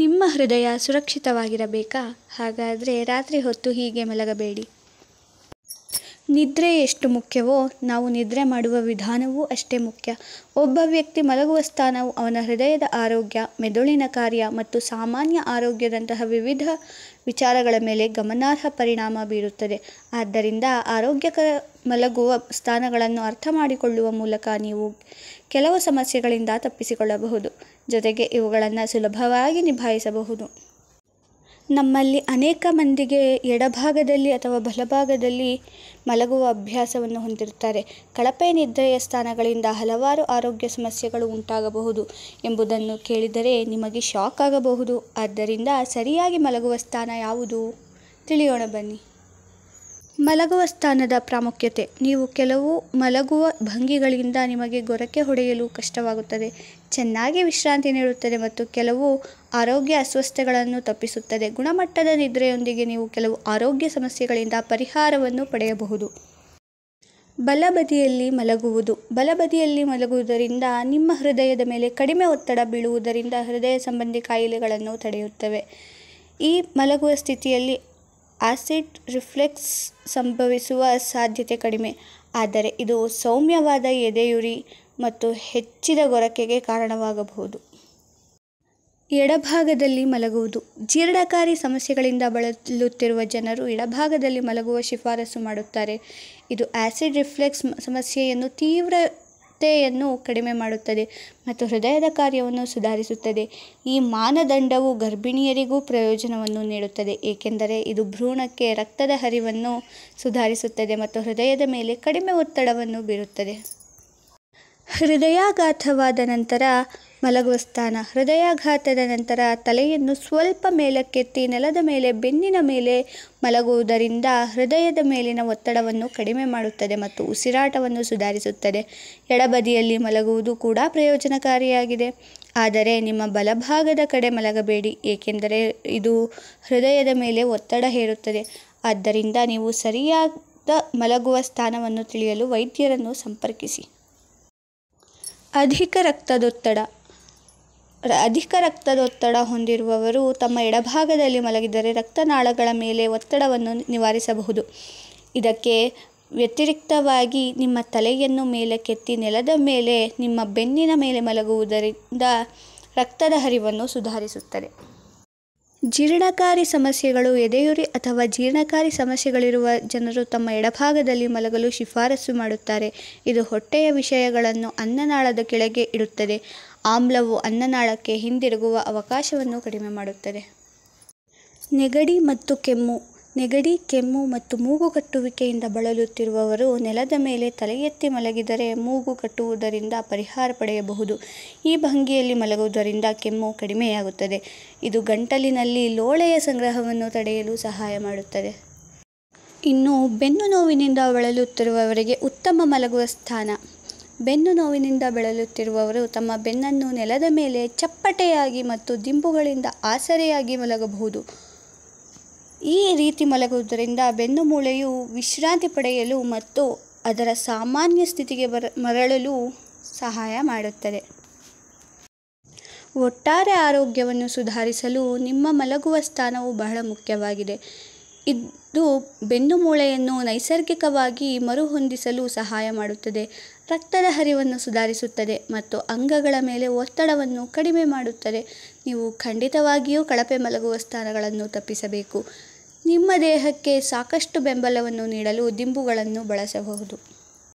ನಿಮ್ಮ ಹೃದಯ ಸುರಕ್ಷಿತವಾಗಿರಬೇಕಾ ಹಾಗಾದರೆ ರಾತ್ರಿ ಹೊತ್ತು ಹೀಗೆ ಮಲಗಬೇಡಿ ನಿದ್ರೆ ಎಷ್ಟು ಮುಖ್ಯವೋ ನಾವು ನಿದ್ರೆ ಮಾಡುವ ವಿಧಾನವೂ ಅಷ್ಟೇ ಮುಖ್ಯ ಒಬ್ಬ ವ್ಯಕ್ತಿ ಮಲಗುವ ಸ್ಥಾನವು ಅವನ ಹೃದಯದ ಆರೋಗ್ಯ ಮೆದುಳಿನ ಕಾರ್ಯ ಮತ್ತು ಸಾಮಾನ್ಯ ಆರೋಗ್ಯದಂತಹ ವಿವಿಧ ವಿಚಾರಗಳ ಮೇಲೆ ಗಮನಾರ್ಹ ಪರಿಣಾಮ ಬೀರುತ್ತದೆ ಆದ್ದರಿಂದ ಆರೋಗ್ಯಕರ ಮಲಗುವ ಸ್ಥಾನಗಳನ್ನು ಅರ್ಥ ಮಾಡಿಕೊಳ್ಳುವ ಮೂಲಕ ನೀವು ಕೆಲವು ಸಮಸ್ಯೆಗಳಿಂದ ತಪ್ಪಿಸಿಕೊಳ್ಳಬಹುದು ಜೊತೆಗೆ ಇವುಗಳನ್ನು ಸುಲಭವಾಗಿ ನಿಭಾಯಿಸಬಹುದು ನಮ್ಮಲ್ಲಿ ಅನೇಕ ಮಂದಿಗೆ ಎಡಭಾಗದಲ್ಲಿ ಅಥವಾ ಬಲಭಾಗದಲ್ಲಿ ಮಲಗುವ ಅಭ್ಯಾಸವನ್ನು ಹೊಂದಿರುತ್ತಾರೆ ಕಳಪೆ ನಿದ್ರೆಯ ಸ್ಥಾನಗಳಿಂದ ಹಲವಾರು ಆರೋಗ್ಯ ಸಮಸ್ಯೆಗಳು ಉಂಟಾಗಬಹುದು ಎಂಬುದನ್ನು ಕೇಳಿದರೆ ನಿಮಗೆ ಶಾಕ್ ಆಗಬಹುದು ಆದ್ದರಿಂದ ಸರಿಯಾಗಿ ಮಲಗುವ ಸ್ಥಾನ ಯಾವುದು ತಿಳಿಯೋಣ ಬನ್ನಿ ಮಲಗುವ ಸ್ಥಾನದ ಪ್ರಾಮುಖ್ಯತೆ ನೀವು ಕೆಲವು ಮಲಗುವ ಭಂಗಿಗಳಿಂದ ನಿಮಗೆ ಗೊರಕೆ ಹೊಡೆಯಲು ಕಷ್ಟವಾಗುತ್ತದೆ ಚೆನ್ನಾಗಿ ವಿಶ್ರಾಂತಿ ನೀಡುತ್ತದೆ ಮತ್ತು ಕೆಲವು ಆರೋಗ್ಯ ಅಸ್ವಸ್ಥಗಳನ್ನು ತಪ್ಪಿಸುತ್ತದೆ ಗುಣಮಟ್ಟದ ನಿದ್ರೆಯೊಂದಿಗೆ ನೀವು ಕೆಲವು ಆರೋಗ್ಯ ಸಮಸ್ಯೆಗಳಿಂದ ಪರಿಹಾರವನ್ನು ಪಡೆಯಬಹುದು ಬಲಬದಿಯಲ್ಲಿ ಮಲಗುವುದು ಬಲಬದಿಯಲ್ಲಿ ಮಲಗುವುದರಿಂದ ನಿಮ್ಮ ಹೃದಯದ ಮೇಲೆ ಕಡಿಮೆ ಒತ್ತಡ ಬೀಳುವುದರಿಂದ ಹೃದಯ ಸಂಬಂಧಿ ಕಾಯಿಲೆಗಳನ್ನು ತಡೆಯುತ್ತವೆ ಈ ಮಲಗುವ ಸ್ಥಿತಿಯಲ್ಲಿ ಆಸಿಡ್ ರಿಫ್ಲೆಕ್ಸ್ ಸಂಭವಿಸುವ ಸಾಧ್ಯತೆ ಕಡಿಮೆ ಆದರೆ ಇದು ಸೌಮ್ಯವಾದ ಎದೆಯುರಿ ಮತ್ತು ಹೆಚ್ಚಿದ ಗೊರಕೆಗೆ ಕಾರಣವಾಗಬಹುದು ಎಡಭಾಗದಲ್ಲಿ ಮಲಗುವುದು ಜೀರ್ಣಕಾರಿ ಸಮಸ್ಯೆಗಳಿಂದ ಬಳಲುತ್ತಿರುವ ಜನರು ಎಡಭಾಗದಲ್ಲಿ ಮಲಗುವ ಶಿಫಾರಸು ಮಾಡುತ್ತಾರೆ ಇದು ಆ್ಯಸಿಡ್ ರಿಫ್ಲೆಕ್ಸ್ ಸಮಸ್ಯೆಯನ್ನು ತೀವ್ರ ಪತ್ತೆಯನ್ನು ಕಡಿಮೆ ಮಾಡುತ್ತದೆ ಮತ್ತು ಹೃದಯದ ಕಾರ್ಯವನ್ನು ಸುಧಾರಿಸುತ್ತದೆ ಈ ಮಾನದಂಡವು ಗರ್ಭಿಣಿಯರಿಗೂ ಪ್ರಯೋಜನವನ್ನು ನೀಡುತ್ತದೆ ಏಕೆಂದರೆ ಇದು ಭ್ರೂಣಕ್ಕೆ ರಕ್ತದ ಹರಿವನ್ನು ಸುಧಾರಿಸುತ್ತದೆ ಮತ್ತು ಹೃದಯದ ಮೇಲೆ ಕಡಿಮೆ ಒತ್ತಡವನ್ನು ಬೀರುತ್ತದೆ ಹೃದಯಾಘಾತವಾದ ನಂತರ ಮಲಗುವ ಸ್ಥಾನ ಹೃದಯಾಘಾತದ ನಂತರ ತಲೆಯನ್ನು ಸ್ವಲ್ಪ ಮೇಲಕ್ಕೆತ್ತಿ ನೆಲದ ಮೇಲೆ ಬೆನ್ನಿನ ಮೇಲೆ ಮಲಗುವುದರಿಂದ ಹೃದಯದ ಮೇಲಿನ ಒತ್ತಡವನ್ನು ಕಡಿಮೆ ಮಾಡುತ್ತದೆ ಮತ್ತು ಉಸಿರಾಟವನ್ನು ಸುಧಾರಿಸುತ್ತದೆ ಎಡಬದಿಯಲ್ಲಿ ಮಲಗುವುದು ಕೂಡ ಪ್ರಯೋಜನಕಾರಿಯಾಗಿದೆ ಆದರೆ ನಿಮ್ಮ ಬಲಭಾಗದ ಕಡೆ ಮಲಗಬೇಡಿ ಏಕೆಂದರೆ ಇದು ಹೃದಯದ ಮೇಲೆ ಒತ್ತಡ ಹೇರುತ್ತದೆ ಆದ್ದರಿಂದ ನೀವು ಸರಿಯಾದ ಮಲಗುವ ಸ್ಥಾನವನ್ನು ತಿಳಿಯಲು ವೈದ್ಯರನ್ನು ಸಂಪರ್ಕಿಸಿ ಅಧಿಕ ರಕ್ತದೊತ್ತಡ ಅಧಿಕ ರಕ್ತದೊತ್ತಡ ಹೊಂದಿರುವವರು ತಮ್ಮ ಎಡಭಾಗದಲ್ಲಿ ಮಲಗಿದರೆ ರಕ್ತನಾಳಗಳ ಮೇಲೆ ಒತ್ತಡವನ್ನು ನಿವಾರಿಸಬಹುದು ಇದಕ್ಕೆ ವ್ಯತಿರಿಕ್ತವಾಗಿ ನಿಮ್ಮ ತಲೆಯನ್ನು ಮೇಲೆ ಕೆತ್ತಿ ನೆಲದ ಮೇಲೆ ನಿಮ್ಮ ಬೆನ್ನಿನ ಮೇಲೆ ಮಲಗುವುದರಿಂದ ರಕ್ತದ ಹರಿವನ್ನು ಸುಧಾರಿಸುತ್ತದೆ ಜೀರ್ಣಕಾರಿ ಸಮಸ್ಯೆಗಳು ಎದೆಯುರಿ ಅಥವಾ ಜೀರ್ಣಕಾರಿ ಸಮಸ್ಯೆಗಳಿರುವ ಜನರು ತಮ್ಮ ಎಡಭಾಗದಲ್ಲಿ ಮಲಗಲು ಶಿಫಾರಸು ಮಾಡುತ್ತಾರೆ ಇದು ಹೊಟ್ಟೆಯ ವಿಷಯಗಳನ್ನು ಅನ್ನನಾಳದ ಕೆಳಗೆ ಇಡುತ್ತದೆ ಆಮ್ಲವು ಅನ್ನನಾಳಕ್ಕೆ ಹಿಂದಿರುಗುವ ಅವಕಾಶವನ್ನು ಕಡಿಮೆ ಮಾಡುತ್ತದೆ ನೆಗಡಿ ಮತ್ತು ಕೆಮ್ಮು ನೆಗಡಿ ಕೆಮ್ಮು ಮತ್ತು ಮೂಗು ಕಟ್ಟುವಿಕೆಯಿಂದ ಬಳಲುತ್ತಿರುವವರು ನೆಲದ ಮೇಲೆ ತಲೆಯೆತ್ತಿ ಮಲಗಿದರೆ ಮೂಗು ಕಟ್ಟುವುದರಿಂದ ಪರಿಹಾರ ಪಡೆಯಬಹುದು ಈ ಭಂಗಿಯಲ್ಲಿ ಮಲಗುವುದರಿಂದ ಕೆಮ್ಮು ಕಡಿಮೆಯಾಗುತ್ತದೆ ಇದು ಗಂಟಲಿನಲ್ಲಿ ಲೋಳೆಯ ಸಂಗ್ರಹವನ್ನು ತಡೆಯಲು ಸಹಾಯ ಮಾಡುತ್ತದೆ ಇನ್ನು ಬೆನ್ನು ನೋವಿನಿಂದ ಬಳಲುತ್ತಿರುವವರಿಗೆ ಉತ್ತಮ ಮಲಗುವ ಸ್ಥಾನ ಬೆನ್ನು ನೋವಿನಿಂದ ಬಳಲುತ್ತಿರುವವರು ತಮ್ಮ ಬೆನ್ನನ್ನು ನೆಲದ ಮೇಲೆ ಚಪ್ಪಟೆಯಾಗಿ ಮತ್ತು ದಿಂಬುಗಳಿಂದ ಆಸರೆಯಾಗಿ ಮಲಗಬಹುದು ಈ ರೀತಿ ಮಲಗುವುದರಿಂದ ಬೆನ್ನು ಮೂಳೆಯು ವಿಶ್ರಾಂತಿ ಪಡೆಯಲು ಮತ್ತು ಅದರ ಸಾಮಾನ್ಯ ಸ್ಥಿತಿಗೆ ಬರ ಮರಳಲು ಸಹಾಯ ಮಾಡುತ್ತದೆ ಒಟ್ಟಾರೆ ಆರೋಗ್ಯವನ್ನು ಸುಧಾರಿಸಲು ನಿಮ್ಮ ಮಲಗುವ ಸ್ಥಾನವು ಬಹಳ ಮುಖ್ಯವಾಗಿದೆ ಇದು ಬೆನ್ನು ಮೂಳೆಯನ್ನು ನೈಸರ್ಗಿಕವಾಗಿ ಮರುಹೊಂದಿಸಲು ಸಹಾಯ ಮಾಡುತ್ತದೆ ರಕ್ತದ ಹರಿವನ್ನು ಸುಧಾರಿಸುತ್ತದೆ ಮತ್ತು ಅಂಗಗಳ ಮೇಲೆ ಒತ್ತಡವನ್ನು ಕಡಿಮೆ ಮಾಡುತ್ತದೆ ನೀವು ಖಂಡಿತವಾಗಿಯೂ ಕಳಪೆ ಮಲಗುವ ಸ್ಥಾನಗಳನ್ನು ತಪ್ಪಿಸಬೇಕು ನಿಮ್ಮ ದೇಹಕ್ಕೆ ಸಾಕಷ್ಟು ಬೆಂಬಲವನ್ನು ನೀಡಲು ದಿಂಬುಗಳನ್ನು ಬಳಸಬಹುದು